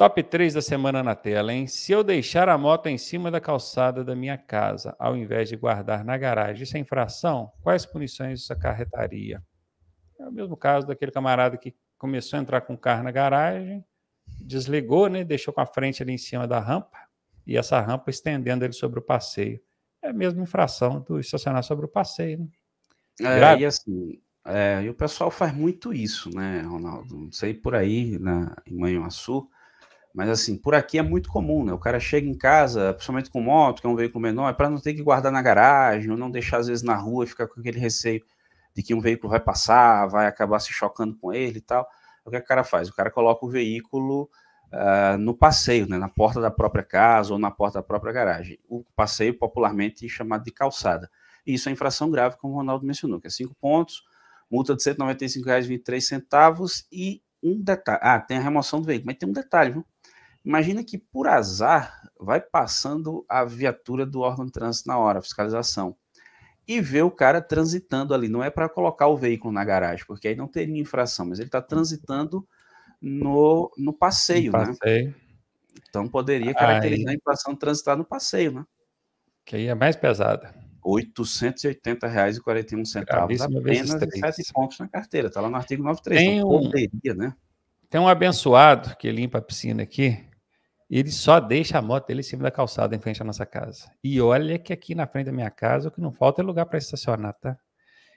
Top 3 da semana na tela, hein? Se eu deixar a moto em cima da calçada da minha casa, ao invés de guardar na garagem, isso é infração? Quais punições isso acarretaria? É o mesmo caso daquele camarada que começou a entrar com o carro na garagem, desligou, né? Deixou com a frente ali em cima da rampa e essa rampa estendendo ele sobre o passeio. É a mesma infração do estacionar sobre o passeio, né? É, e assim, é, e o pessoal faz muito isso, né, Ronaldo? Não sei por aí, na, em Manhuaçu, mas assim, por aqui é muito comum, né? O cara chega em casa, principalmente com moto, que é um veículo menor, é para não ter que guardar na garagem, ou não deixar às vezes na rua e ficar com aquele receio de que um veículo vai passar, vai acabar se chocando com ele e tal. O que é o cara faz? O cara coloca o veículo uh, no passeio, né? na porta da própria casa ou na porta da própria garagem. O passeio popularmente chamado de calçada. E isso é infração grave, como o Ronaldo mencionou, que é cinco pontos, multa de R$ 195,23 e um detalhe. Ah, tem a remoção do veículo, mas tem um detalhe, viu? Imagina que, por azar, vai passando a viatura do órgão de trânsito na hora, fiscalização, e vê o cara transitando ali. Não é para colocar o veículo na garagem, porque aí não teria infração, mas ele está transitando no, no passeio, né? passeio. né? Então poderia caracterizar aí. a infração transitar no passeio, né? Que aí é mais pesada. 880,41 apenas 7 pontos na carteira, está lá no artigo 93, tem um, né? Tem um abençoado que limpa a piscina aqui, ele só deixa a moto dele em cima da calçada em frente à nossa casa. E olha que aqui na frente da minha casa o que não falta é lugar para estacionar, tá?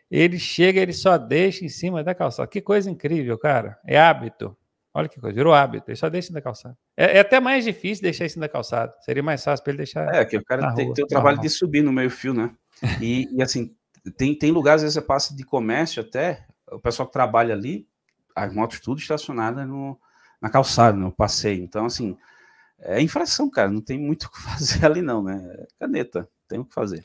Ele chega, ele só deixa em cima da calçada. Que coisa incrível, cara. É hábito. Olha que coisa, virou hábito. Ele só deixa em cima da calçada. É, é, até mais difícil deixar em cima da calçada. Seria mais fácil para ele deixar. É, que o cara tem, rua, ter o trabalho de subir no meio-fio, né? E, e, assim, tem, tem lugares, às vezes você passa de comércio até, o pessoal que trabalha ali, as motos tudo estacionadas no, na calçada, no passeio. Então, assim, é infração, cara, não tem muito o que fazer ali não, né? É caneta, tem o que fazer.